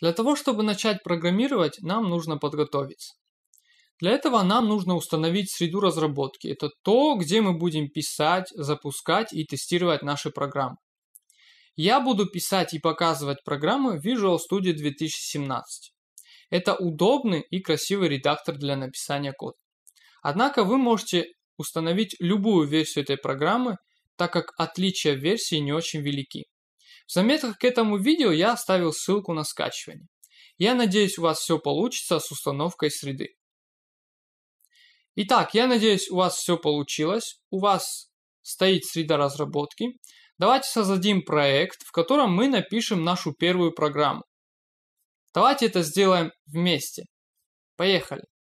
Для того, чтобы начать программировать, нам нужно подготовиться. Для этого нам нужно установить среду разработки. Это то, где мы будем писать, запускать и тестировать наши программы. Я буду писать и показывать программы в Visual Studio 2017. Это удобный и красивый редактор для написания кода. Однако вы можете установить любую версию этой программы, так как отличия версии не очень велики. В заметках к этому видео я оставил ссылку на скачивание. Я надеюсь, у вас все получится с установкой среды. Итак, я надеюсь, у вас все получилось. У вас стоит среда разработки. Давайте создадим проект, в котором мы напишем нашу первую программу. Давайте это сделаем вместе. Поехали.